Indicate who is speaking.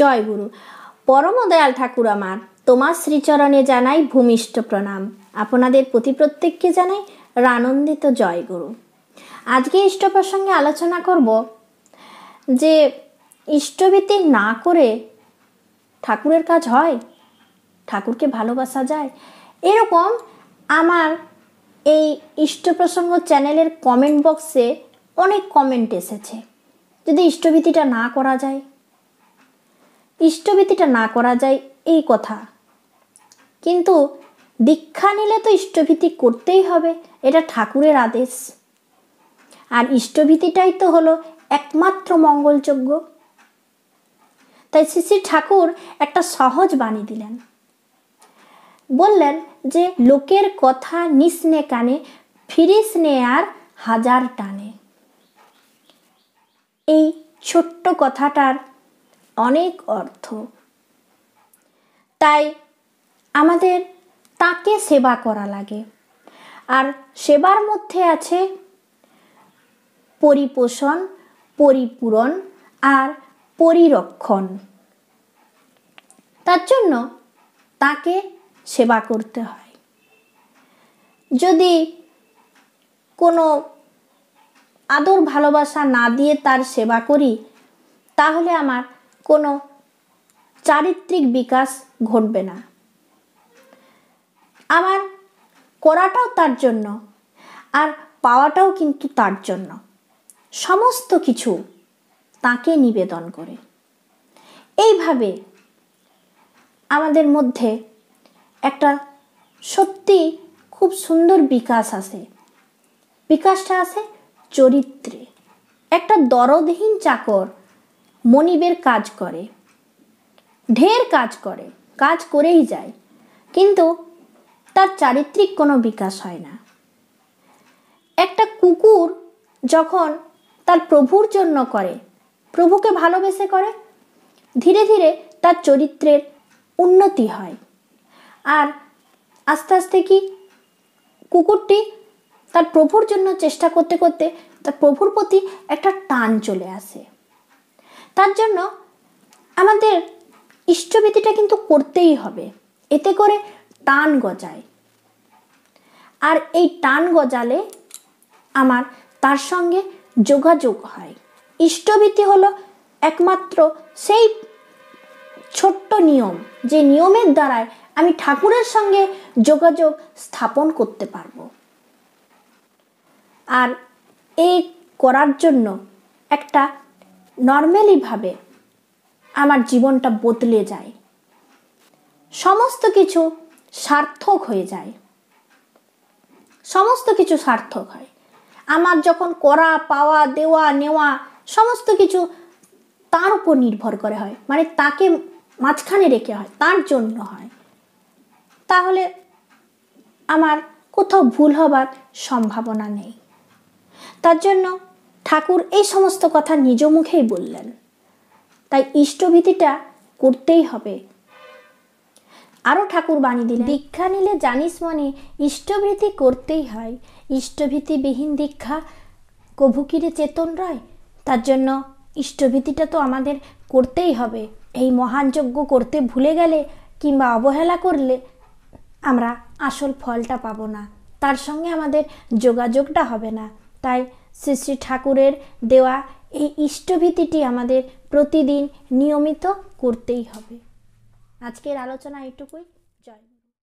Speaker 1: জয় গুরু পরমদয়াল ঠাকুর আমার তোমার শ্রীচরণে জানাই ভূমিষ্ঠ প্রণাম আপনাদের প্রতি প্রত্যেককে জানাই রানন্দিত জয় গুরু আজকে ইষ্ট প্রসঙ্গে আলোচনা করব যে ইষ্টবীতি না করে ঠাকুরের কাজ হয় ঠাকুরকে ভালোবাসা যায় এরকম আমার এই ইষ্ট প্রসঙ্গ চ্যানেলের কমেন্ট বক্সে অনেক কমেন্ট এসেছে যদি ইষ্টভীতিটা না করা যায় ইষ্টভীতিটা না করা যায় এই কথা কিন্তু দীক্ষা নিলে তো ইষ্টভীতি করতেই হবে এটা ঠাকুরের আদেশ আর ইষ্টভীতিটাই তো হলো একমাত্র মঙ্গলযোগ্য তাই শ্রী ঠাকুর একটা সহজ বাণী দিলেন বললেন যে লোকের কথা নিসনে কানে ফিরিস নে আর হাজার টানে এই ছোট্ট কথাটার অনেক অর্থ তাই আমাদের তাকে সেবা করা লাগে আর সেবার মধ্যে আছে পরিপোষণ পরিপূরণ আর পরিরক্ষণ তার জন্য তাকে সেবা করতে হয় যদি কোনো আদর ভালোবাসা না দিয়ে তার সেবা করি তাহলে আমার কোনো চারিত্রিক বিকাশ ঘটবে না আমার করাটাও তার জন্য আর পাওয়াটাও কিন্তু তার জন্য সমস্ত কিছু তাকে নিবেদন করে এইভাবে আমাদের মধ্যে একটা সত্যি খুব সুন্দর বিকাশ আসে বিকাশটা আসে চরিত্রে একটা দরদহীন চাকর মনিবের কাজ করে ঢের কাজ করে কাজ করেই যায় কিন্তু তার চারিত্রিক কোনো বিকাশ হয় না একটা কুকুর যখন তার প্রভুর জন্য করে প্রভুকে ভালোবেসে করে ধীরে ধীরে তার চরিত্রের উন্নতি হয় আর আস্তে আস্তে কি কুকুরটি তার প্রভুর জন্য চেষ্টা করতে করতে তার প্রভুর প্রতি একটা টান চলে আসে তার জন্য আমাদের ইষ্টবিধিটা কিন্তু করতেই হবে এতে করে টান গজায় আর এই টান গজালে আমার তার সঙ্গে যোগাযোগ হয় ইষ্টবিধি হলো একমাত্র সেই ছোট্ট নিয়ম যে নিয়মের দ্বারায় আমি ঠাকুরের সঙ্গে যোগাযোগ স্থাপন করতে পারব আর এই করার জন্য একটা নর্মালিভাবে আমার জীবনটা বদলে যায় সমস্ত কিছু সার্থক হয়ে যায় সমস্ত কিছু সার্থক হয় আমার যখন করা পাওয়া দেওয়া নেওয়া সমস্ত কিছু তার উপর নির্ভর করে হয় মানে তাকে মাঝখানে রেখে হয় তার জন্য হয় তাহলে আমার কোথাও ভুল হবার সম্ভাবনা নেই তার জন্য ঠাকুর এই সমস্ত কথা নিজ মুখেই বললেন তাই ইষ্টভীতিটা করতেই হবে আরও ঠাকুর বাণী দিলেন দীক্ষা নিলে জানিস মনে ইষ্টভীতি করতেই হয় ইষ্টভীতিবিহীন দীক্ষা কভুকিরে চেতন রয় তার জন্য ইষ্টভীতিটা তো আমাদের করতেই হবে এই মহান যজ্ঞ করতে ভুলে গেলে কিংবা অবহেলা করলে আমরা আসল ফলটা পাবো না তার সঙ্গে আমাদের যোগাযোগটা হবে না তাই শ্রী শ্রী ঠাকুরের দেওয়া এই ইষ্টভীতিটি আমাদের প্রতিদিন নিয়মিত করতেই হবে আজকের আলোচনা এটুকুই